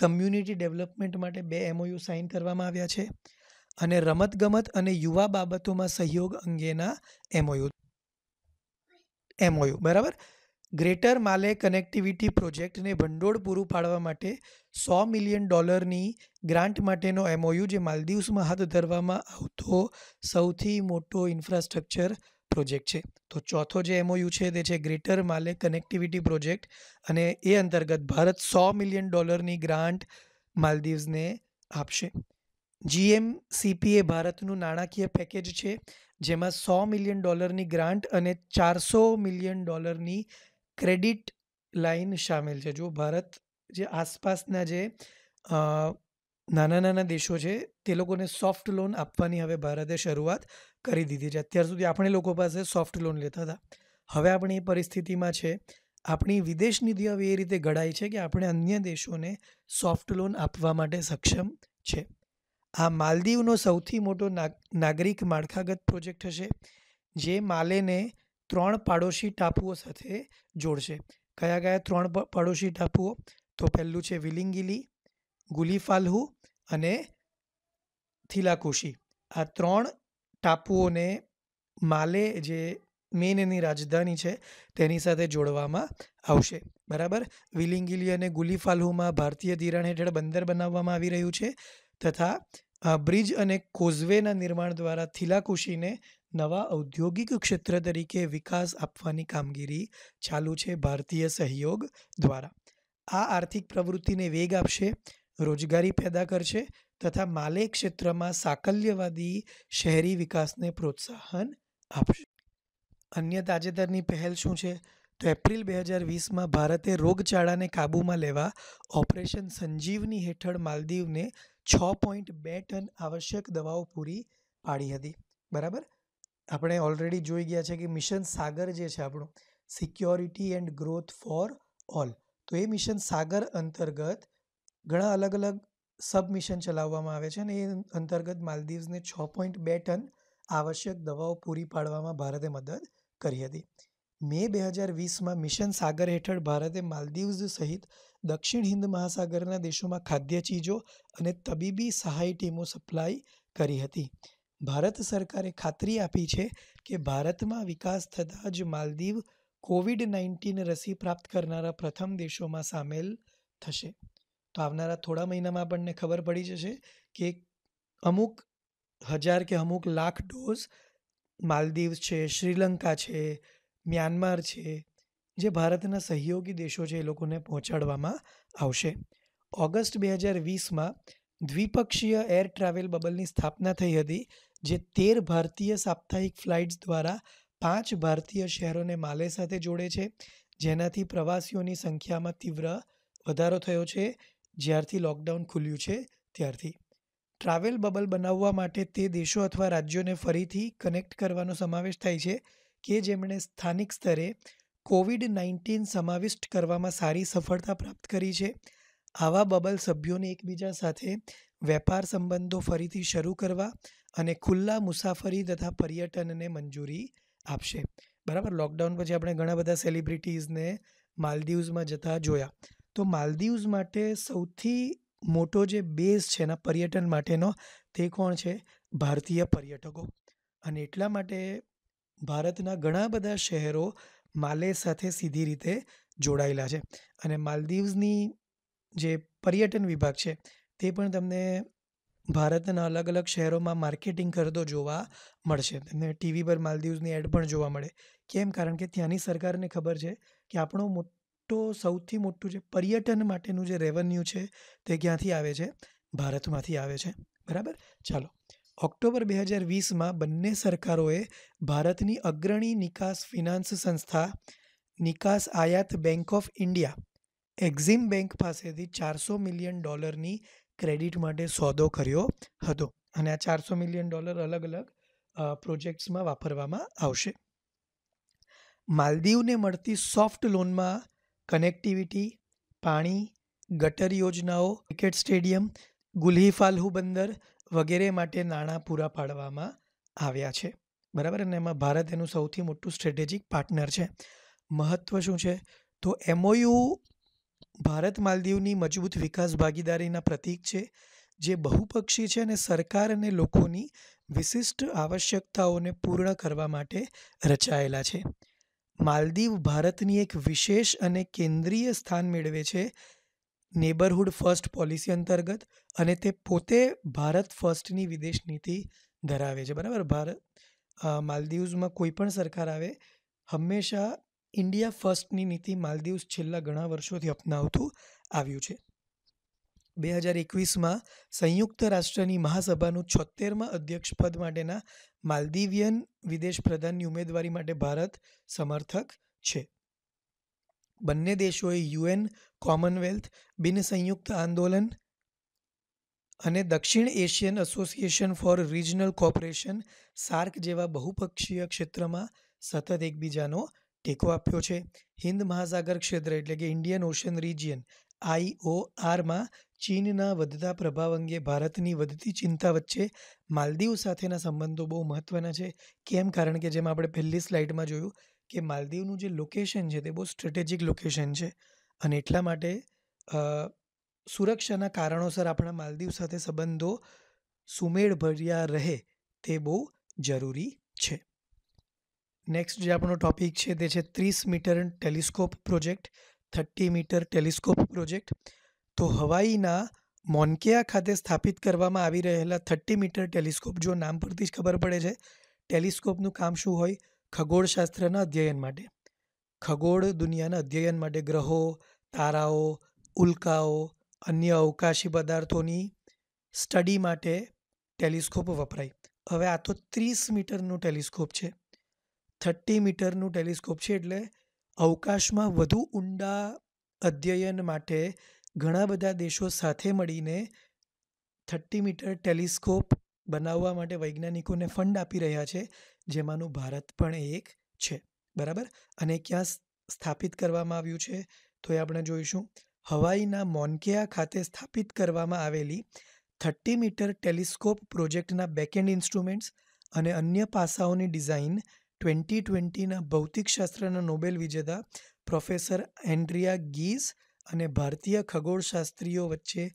[SPEAKER 1] કમ્યુનિટી ડેવલપમેન્ટ માટે બે એમઓયુ સાઇન કરવામાં આવ્યા છે અને રમતગમત અને યુવા બાબતોમાં સહયોગ અંગેના એમઓયુ એમઓયુ બરાબર ગ્રેટર માલે કનેક્ટિવિટી પ્રોજેક્ટને ભંડોળ પૂરું પાડવા માટે સો મિલિયન ડોલરની ગ્રાન્ટ માટેનો એમઓયુ જે માલદીવ્સમાં હાથ ધરવામાં આવતો સૌથી મોટો ઇન્ફ્રાસ્ટ્રક્ચર પ્રોજેક્ટ છે તો ચોથો જે એમઓયુ છે તે છે ગ્રેટર માલે કનેક્ટિવિટી પ્રોજેક્ટ અને એ અંતર્ગત ભારત સો મિલિયન ડોલરની ગ્રાન્ટ માલદીવ્સને આપશે જીએમસીપી એ ભારતનું નાણાકીય પેકેજ છે જેમાં સો મિલિયન ડોલરની ગ્રાન્ટ અને ચારસો મિલિયન ડોલરની ક્રેડિટ લાઇન સામેલ છે જો ભારત જે આસપાસના જે નાના નાના દેશો છે તે લોકોને સોફ્ટ લોન આપવાની હવે ભારતે શરૂઆત કરી દીધી છે અત્યાર સુધી આપણે લોકો પાસે સોફ્ટ લોન લેતા હતા હવે આપણે એ પરિસ્થિતિમાં છે આપણી વિદેશ નીતિ હવે એ રીતે ઘડાઈ છે કે આપણે અન્ય દેશોને સોફ્ટ લોન આપવા માટે સક્ષમ છે આ માલદીવનો સૌથી મોટો નાગરિક માળખાગત પ્રોજેક્ટ હશે જે માલેને ત્રણ પાડોશી ટાપુઓ સાથે જોડશે કયા કયા ત્રણ પાડોશી ટાપુઓ તો પહેલું છે વિલિંગીલી ગુલીફાલ્હુ અને થિલાકુશી આ ત્રણ ટાપુઓને માલે જે મેન એની રાજધાની છે તેની સાથે જોડવામાં આવશે બરાબર વિલિંગીલી અને ગુલીફાલ્હુમાં ભારતીય ધિરાણ હેઠળ બંદર બનાવવામાં આવી રહ્યું છે તથા આ બ્રિજ અને કોઝવેના નિર્માણ દ્વારા થિલાકુશીને નવા ઔદ્યોગિક ક્ષેત્ર તરીકે વિકાસ આપવાની કામગીરી ચાલુ છે ભારતીય સહયોગ દ્વારા આ આર્થિક પ્રવૃત્તિને વેગ આપશે રોજગારી પેદા કરશે તથા માલે ક્ષેત્રમાં સાકલ્યવાદી શહેરી વિકાસને પ્રોત્સાહન આપશે અન્ય તાજેતરની પહેલ શું છે તો એપ્રિલ બે હજાર વીસમાં ભારતે રોગચાળાને કાબૂમાં લેવા ઓપરેશન સંજીવની હેઠળ માલદીવને છ પોઈન્ટ બે ટન આવશ્યક દવાઓ પૂરી પાડી હતી બરાબર આપણે ઓલરેડી જોઈ ગયા છે કે મિશન સાગર જે છે આપણું security and growth for all તો એ મિશન સાગર અંતર્ગત ઘણા અલગ અલગ સબ મિશન ચલાવવામાં આવે છે અને એ અંતર્ગત માલદીવ્સને છ પોઈન્ટ બે ટન આવશ્યક દવાઓ પૂરી પાડવામાં ભારતે મદદ કરી હતી મે બે હજાર વીસમાં મિશન સાગર હેઠળ ભારતે માલદીવ્સ સહિત દક્ષિણ હિન્દ મહાસાગરના દેશોમાં ખાદ્ય ચીજો અને તબીબી સહાય ટીમો સપ્લાય કરી હતી ભારત સરકારે ખાતરી આપી છે કે ભારતમાં વિકાસ થતાં જ માલદીવ કોવિડ નાઇન્ટીન રસી પ્રાપ્ત કરનારા પ્રથમ દેશોમાં સામેલ થશે તો આવનારા થોડા મહિનામાં આપણને ખબર પડી જશે કે અમુક હજાર કે અમુક લાખ ડોઝ માલદીવ છે શ્રીલંકા છે મ્યાનમાર છે જે ભારતના સહયોગી દેશો છે એ લોકોને પહોંચાડવામાં આવશે ઓગસ્ટ બે હજાર વીસમાં દ્વિપક્ષીય એર ટ્રાવેલ બબલની સ્થાપના થઈ હતી જે તેર ભારતીય સાપ્તાહિક ફ્લાઇટ્સ દ્વારા પાંચ ભારતીય શહેરોને માલે સાથે જોડે છે જેનાથી પ્રવાસીઓની સંખ્યામાં તીવ્ર વધારો થયો છે જ્યારથી લોકડાઉન ખુલ્યું છે ત્યારથી ટ્રાવેલ બબલ બનાવવા માટે તે દેશો અથવા રાજ્યોને ફરીથી કનેક્ટ કરવાનો સમાવેશ થાય છે કે જેમણે સ્થાનિક સ્તરે કોવિડ નાઇન્ટીન સમાવિષ્ટ કરવામાં સારી સફળતા પ્રાપ્ત કરી છે આવા બબલ સભ્યોને એકબીજા સાથે વેપાર સંબંધો ફરીથી શરૂ કરવા અને ખુલ્લા મુસાફરી તથા પર્યટનને મંજૂરી આપશે બરાબર લોકડાઉન પછી આપણે ઘણા બધા સેલિબ્રિટીઝને માલદીવ્સમાં જતા જોયા તો માલદીવ્સ માટે સૌથી મોટો જે બેઝ છે એના પર્યટન માટેનો તે કોણ છે ભારતીય પર્યટકો અને એટલા માટે ભારતના ઘણા બધા શહેરો માલે સાથે સીધી રીતે જોડાયેલા છે અને માલદીવ્સની જે પર્યટન વિભાગ છે તે પણ તમને ભારતના અલગ અલગ શહેરોમાં માર્કેટિંગ કરતો જોવા મળશે તમને ટીવી પર માલદીવ્સની એડ પણ જોવા મળે કેમ કારણ કે ત્યાંની સરકારને ખબર છે કે આપણો મોટો સૌથી મોટું જે પર્યટન માટેનું જે રેવન્યુ છે તે ક્યાંથી આવે છે ભારતમાંથી આવે છે બરાબર ચાલો ઓક્ટોબર બે હજાર વીસમાં બંને સરકારોએ ભારતની અગ્રણી નિકાસ ફિનાન્સ સંસ્થા નિકાસ આયાત bank of India Exim bank પાસેથી ચારસો મિલિયન ડોલરની ક્રેડિટ માટે સોદો કર્યો હતો અને આ ચારસો મિલિયન ડોલર અલગ અલગ પ્રોજેક્ટ્સમાં વાપરવામાં આવશે માલદીવને મળતી સોફ્ટ લોનમાં કનેક્ટિવિટી પાણી ગટર યોજનાઓ ક્રિકેટ સ્ટેડિયમ ગુલ્હી ફાલ્હુ બંદર વગેરે માટે નાણાં પૂરા પાડવામાં આવ્યા છે બરાબર અને એમાં ભારત એનું સૌથી મોટું સ્ટ્રેટેજિક પાર્ટનર છે મહત્ત્વ શું છે તો એમઓયુ ભારત માલદીવની મજબૂત વિકાસ ભાગીદારીના પ્રતીક છે જે બહુપક્ષી છે અને સરકાર અને લોકોની વિશિષ્ટ આવશ્યકતાઓને પૂર્ણ કરવા માટે રચાયેલા છે માલદીવ ભારતની એક વિશેષ અને કેન્દ્રીય સ્થાન મેળવે છે નેબરહુડ ફર્સ્ટ પોલિસી અંતર્ગત અને તે પોતે ભારત ફર્સ્ટની વિદેશ નીતિ ધરાવે છે બરાબર ભારત માલદીવ્સમાં કોઈ પણ સરકાર આવે હંમેશા ઇન્ડિયા ફર્સ્ટની નીતિ માલદીવ્સ છેલ્લા ઘણા વર્ષોથી અપનાવતું આવ્યું છે બે હજાર એકવીસમાં સંયુક્ત રાષ્ટ્રની મહાસભાનું છોતેરમાં અધ્યક્ષપદ માટેના માલદીવિયન વિદેશ પ્રધાનની ઉમેદવારી માટે ભારત સમર્થક છે બંને દેશોએ યુએન કોમનવેલ્થ બિન સંયુક્ત આંદોલન અને દક્ષિણ Asian association for regional cooperation SAARC જેવા બહુપક્ષીય ક્ષેત્રમાં સતત એકબીજાનો ટેકો આપ્યો છે હિન્દ મહાસાગર ક્ષેત્ર એટલે કે ઇન્ડિયન ઓશન રિજિયન આઈઓઆરમાં ચીનના વધતા પ્રભાવ અંગે ભારતની વધતી ચિંતા વચ્ચે માલદીવ સાથેના સંબંધો બહુ મહત્ત્વના છે કેમ કારણ કે જેમ આપણે પહેલી સ્લાઇડમાં જોયું કે માલદીવનું જે લોકેશન છે તે બહુ સ્ટ્રેટેજિક લોકેશન છે અને એટલા માટે સુરક્ષાના કારણોસર આપણા માલદીવ સાથે સંબંધો સુમેળભર્યા રહે તે બહુ જરૂરી છે નેક્સ્ટ જે આપણો ટોપિક છે તે છે ત્રીસ meter telescope project thirty meter telescope project તો હવાઈના મોનકેયા ખાતે સ્થાપિત કરવામાં આવી રહેલા થર્ટી મીટર ટેલિસ્કોપ જો નામ પરથી જ ખબર પડે છે ટેલિસ્કોપનું કામ શું હોય ખગોળશાસ્ત્રના અધ્યયન માટે ખગોળ દુનિયાના અધ્યયન માટે ગ્રહો તારાઓ ઉલ્કાઓ અન્ય અવકાશી પદાર્થોની સ્ટડી માટે ટેલિસ્કોપ વપરાય હવે આ તો ત્રીસ મીટરનું ટેલિસ્કોપ છે થર્ટી મીટરનું ટેલિસ્કોપ છે એટલે અવકાશમાં વધુ ઊંડા અધ્યયન માટે ઘણા બધા દેશો સાથે મળીને થર્ટી મીટર ટેલિસ્કોપ બનાવવા માટે વૈજ્ઞાનિકોને ફંડ આપી રહ્યા છે જેમાંનું ભારત પણ એક છે બરાબર અને ક્યાં સ્થાપિત કરવામાં આવ્યું છે તો એ આપણે જોઈશું હવાઈના મોનકેયા ખાતે સ્થાપિત કરવામાં આવેલી થર્ટી મીટર ટેલિસ્કોપ પ્રોજેક્ટના બેકએન્ડ ઇન્સ્ટ્રુમેન્ટ્સ અને અન્ય પાસાઓની ડિઝાઇન ટ્વેન્ટી ટ્વેન્ટીના ભૌતિકશાસ્ત્રના નોબેલ વિજેતા પ્રોફેસર એન્ડ્રિયા ગીઝ અને ભારતીય ખગોળશાસ્ત્રીઓ વચ્ચે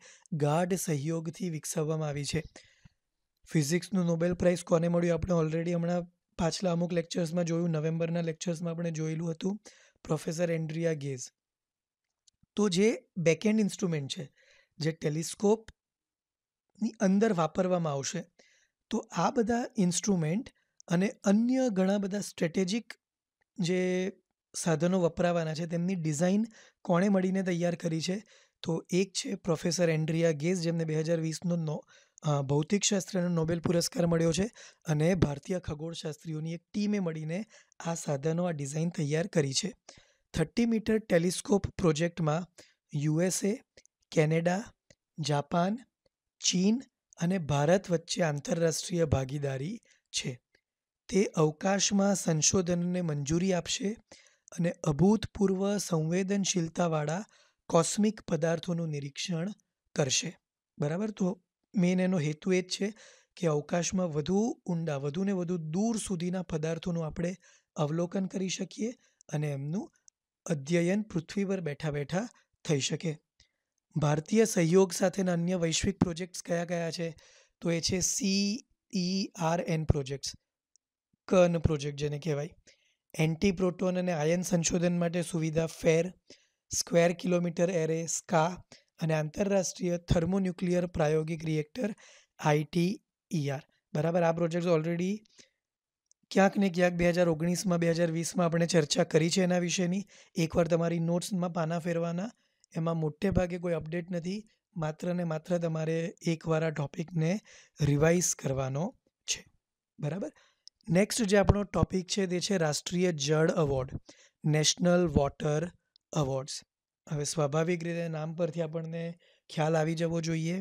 [SPEAKER 1] ગાઢ સહયોગથી વિકસાવવામાં આવી છે ફિઝિક્સનું નોબેલ પ્રાઇઝ કોને મળ્યું આપણે ઓલરેડી હમણાં પાછલા અમુક લેક્ચર્સમાં જોયું નવેમ્બરના લેક્ચર્સમાં આપણે જોયેલું હતું પ્રોફેસર એન્ડ્રિયા ગેઝ તો જે બેકએન્ડ ઇન્સ્ટ્રુમેન્ટ છે જે ટેલિસ્કોપની અંદર વાપરવામાં આવશે તો આ બધા ઇન્સ્ટ્રુમેન્ટ અને અન્ય ઘણા બધા સ્ટ્રેટેજિક જે સાધનો વપરાવાના છે તેમની ડિઝાઇન કોણે મળીને તૈયાર કરી છે તો એક છે પ્રોફેસર એન્ડ્રિયા ગેસ જેમને બે હજાર વીસનો નો ભૌતિકશાસ્ત્રનો નોબેલ પુરસ્કાર મળ્યો છે અને ભારતીય ખગોળશાસ્ત્રીઓની એક ટીમે મળીને આ સાધનો આ ડિઝાઇન તૈયાર કરી છે થર્ટી મીટર ટેલિસ્કોપ પ્રોજેક્ટમાં યુએસએ કેનેડા જાપાન ચીન અને ભારત વચ્ચે આંતરરાષ્ટ્રીય ભાગીદારી છે તે અવકાશમાં સંશોધનને મંજૂરી આપશે અને અભૂતપૂર્વ સંવેદનશીલતાવાળા કોસ્મિક પદાર્થોનું નિરીક્ષણ કરશે બરાબર તો મેન એનો હેતુ એ જ છે કે અવકાશમાં વધુ ઊંડા વધુને વધુ દૂર સુધીના પદાર્થોનું આપણે અવલોકન કરી શકીએ અને એમનું અધ્યયન પૃથ્વી પર બેઠા બેઠા થઈ શકે ભારતીય સહયોગ સાથેના અન્ય વૈશ્વિક પ્રોજેક્ટ્સ કયા કયા છે તો એ છે સી આર એન પ્રોજેક્ટ્સ કન પ્રોજેક્ટ જેને કહેવાય એન્ટી પ્રોટોન અને આયન સંશોધન માટે સુવિધા FAIR square kilometer array SKA અને આંતરરાષ્ટ્રીય થર્મોન્યુક્લિયર પ્રાયોગિક રિએક્ટર આઈટી આઈટીઈઆર બરાબર આ પ્રોજેક્ટ્સ ઓલરેડી ક્યાંક ને ક્યાંક બે હજાર ઓગણીસમાં બે હજાર વીસમાં આપણે ચર્ચા કરી છે એના વિશેની એકવાર તમારી નોટ્સમાં પાના ફેરવાના એમાં મોટે ભાગે કોઈ અપડેટ નથી માત્ર ને માત્ર તમારે એકવાર આ ટોપિકને રિવાઇઝ કરવાનો છે બરાબર નેક્સ્ટ જે આપણો ટોપિક છે તે છે રાષ્ટ્રીય જળ અવોર્ડ નેશનલ વોટર અવોર્ડ્સ હવે સ્વાભાવિક રીતે નામ પરથી આપણને ખ્યાલ આવી જવો જોઈએ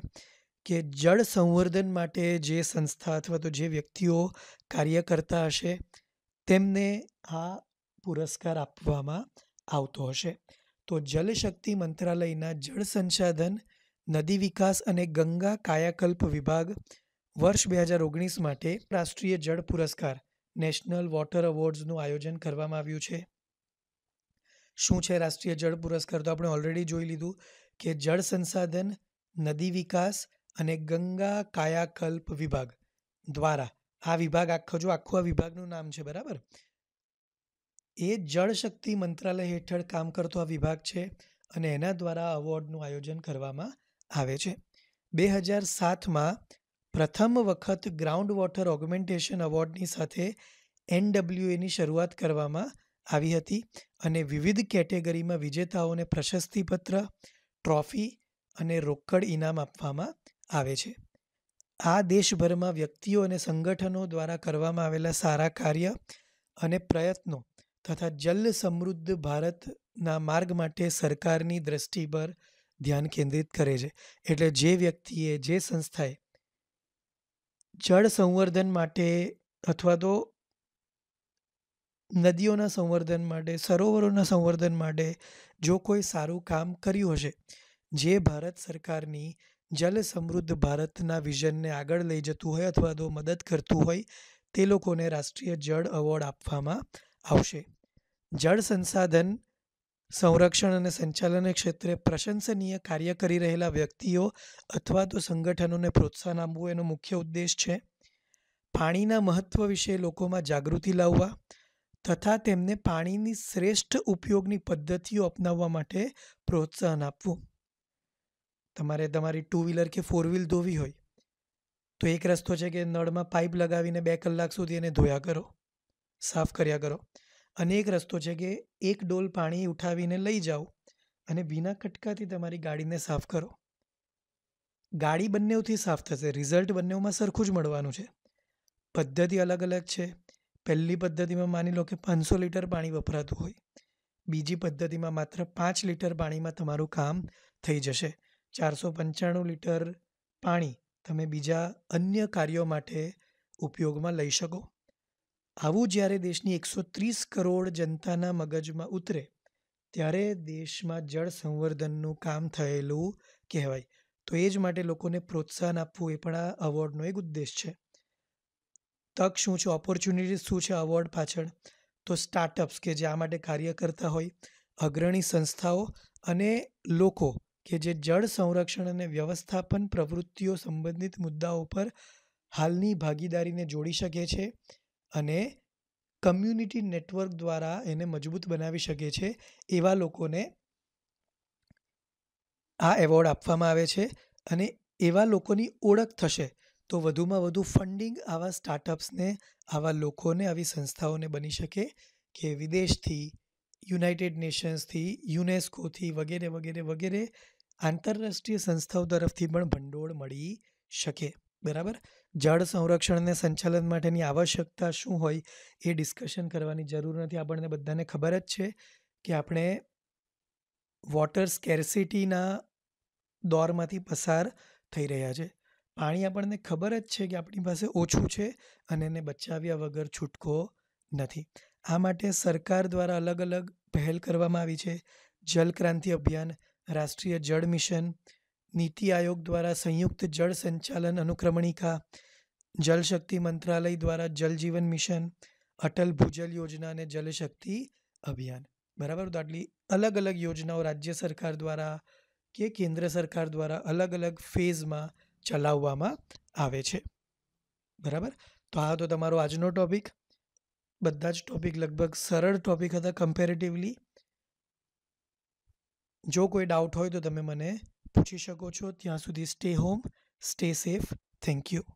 [SPEAKER 1] કે જળ સંવર્ધન માટે જે સંસ્થા અથવા તો જે વ્યક્તિઓ કાર્ય કરતા હશે તેમને આ પુરસ્કાર આપવામાં આવતો હશે તો જલશક્તિ મંત્રાલયના જળ સંસાધન નદી વિકાસ અને ગંગા કાયાકલ્પ વિભાગ વર્ષ બે હજાર ઓગણીસ માટે રાષ્ટ્રીય જળ પુરસ્કાર નેશનલ વોટર અવોર્ડ્સનું આયોજન કરવામાં આવ્યું છે શું છે રાષ્ટ્રીય જળ પુરસ્કાર તો આપણે ઓલરેડી જોઈ લીધું કે જળ સંસાધન નદી વિકાસ અને ગંગા કાયાકલ્પ વિભાગ દ્વારા આ વિભાગ આખો જો આખું આ વિભાગનું નામ છે બરાબર એ જળશક્તિ મંત્રાલય હેઠળ કામ કરતો આ વિભાગ છે અને એના દ્વારા અવોર્ડનું આયોજન કરવામાં આવે છે બે હજાર સાતમાં પ્રથમ વખત ગ્રાઉન્ડ વોટર ઓગમેન્ટેશન અવોર્ડની સાથે એનડબ્લ્યુએની શરૂઆત કરવામાં આવી હતી અને વિવિધ કેટેગરીમાં વિજેતાઓને પ્રશસ્તિપત્ર ટ્રોફી અને રોકડ ઇનામ આપવામાં આવે છે આ દેશભરમાં વ્યક્તિઓ અને સંગઠનો દ્વારા કરવામાં આવેલા સારા કાર્ય અને પ્રયત્નો તથા જલ સમૃદ્ધ ભારતના માર્ગ માટે સરકારની દ્રષ્ટિ પર ધ્યાન કેન્દ્રિત કરે છે એટલે જે વ્યક્તિએ જે સંસ્થાએ જળ સંવર્ધન માટે અથવા તો નદીઓના સંવર્ધન માટે સરોવરોના સંવર્ધન માટે જો કોઈ સારું કામ કર્યું હશે જે ભારત સરકારની જલ સમૃદ્ધ ભારતના વિઝનને આગળ લઈ જતું હોય અથવા તો મદદ કરતું હોય તે લોકોને રાષ્ટ્રીય જળ એવોર્ડ આપવામાં આવશે જળ સંસાધન સંરક્ષણ અને સંચાલન ક્ષેત્રે પ્રશંસનીય કાર્ય કરી રહેલા વ્યક્તિઓ અથવા તો સંગઠનોને પ્રોત્સાહન આપવું એનો મુખ્ય ઉદ્દેશ છે પાણીના મહત્ત્વ વિશે લોકોમાં જાગૃતિ લાવવા તથા તેમને પાણીની શ્રેષ્ઠ ઉપયોગની પદ્ધતિઓ અપનાવવા માટે પ્રોત્સાહન આપવું તમારે તમારી ટુ વ્હીલર કે ફોર વ્હીલ ધોવી હોય તો એક રસ્તો છે કે નળમાં પાઇપ લગાવીને બે કલાક સુધી એને ધોયા કરો સાફ કર્યા કરો અને એક રસ્તો છે કે એક ડોલ પાણી ઉઠાવીને લઈ જાઓ અને વિના કટકાથી તમારી ગાડીને સાફ કરો ગાડી બંનેવથી સાફ થશે રિઝલ્ટ બંનેવમાં સરખું જ મળવાનું છે પદ્ધતિ અલગ અલગ છે પહેલી પદ્ધતિમાં માની લો કે પાંચસો લીટર પાણી વપરાતું હોય બીજી પદ્ધતિમાં માત્ર પાંચ લીટર પાણીમાં તમારું કામ થઈ જશે ચારસો પંચાણું લિટર પાણી તમે બીજા અન્ય કાર્યો માટે ઉપયોગમાં લઈ શકો આવું જ્યારે દેશની એકસો ત્રીસ કરોડ જનતાના મગજમાં ઉતરે ત્યારે દેશમાં જળ સંવર્ધનનું કામ થયેલું કહેવાય તો એ જ માટે લોકોને પ્રોત્સાહન આપવું એ પણ આ અવોર્ડનો એક ઉદ્દેશ છે તક શું છે ઓપોર્ચ્યુનિટીઝ શું છે અવોર્ડ પાછળ તો સ્ટાર્ટઅપ્સ કે જે આ માટે કાર્ય કરતા હોય અગ્રણી સંસ્થાઓ અને લોકો કે જે જળ સંરક્ષણ અને વ્યવસ્થાપન પ્રવૃત્તિઓ સંબંધિત મુદ્દાઓ પર હાલની ભાગીદારીને જોડી શકે છે અને કમ્યુનિટી નેટવર્ક દ્વારા એને મજબૂત બનાવી શકે છે એવા લોકોને આ એવોર્ડ આપવામાં આવે છે અને એવા લોકોની ઓળખ થશે તો વધુમાં વધુ ફંડિંગ આવા સ્ટાર્ટઅપ્સને આવા લોકોને આવી સંસ્થાઓને બની શકે કે વિદેશથી યુનાઇટેડ નેશન્સથી યુનેસ્કોથી વગેરે વગેરે વગેરે આંતરરાષ્ટ્રીય સંસ્થાઓ તરફથી પણ ભંડોળ મળી શકે બરાબર જળ સંરક્ષણને સંચાલન માટેની આવશ્યકતા શું હોય એ ડિસ્કશન કરવાની જરૂર નથી આપણને બધાને ખબર જ છે કે આપણે વોટર સ્કેરસિટીના દોરમાંથી પસાર થઈ રહ્યા છે પાણી આપણને ખબર જ છે કે આપણી પાસે ઓછું છે અને એને બચાવ્યા વગર છૂટકો નથી આ માટે સરકાર દ્વારા અલગ અલગ પહેલ કરવામાં આવી છે જલક્રાંતિ અભિયાન રાષ્ટ્રીય જળ મિશન નીતિ આયોગ દ્વારા સંયુક્ત જળ સંચાલન અનુક્રમણિકા જલશક્તિ મંત્રાલય દ્વારા જલજીવન મિશન અટલ ભૂજલ યોજના અને જલશક્તિ અભિયાન બરાબર તો આટલી અલગ અલગ યોજનાઓ રાજ્ય સરકાર દ્વારા કે કેન્દ્ર સરકાર દ્વારા અલગ અલગ ફેઝમાં ચલાવવામાં આવે છે બરાબર તો આ હતો તમારો આજનો ટૉપિક बदाज टॉपिक लगभग सरल टॉपिक था कम्पेरेटिवली जो कोई डाउट हो तो तब मैंने पूछी सको त्या सुधी stay home stay safe thank you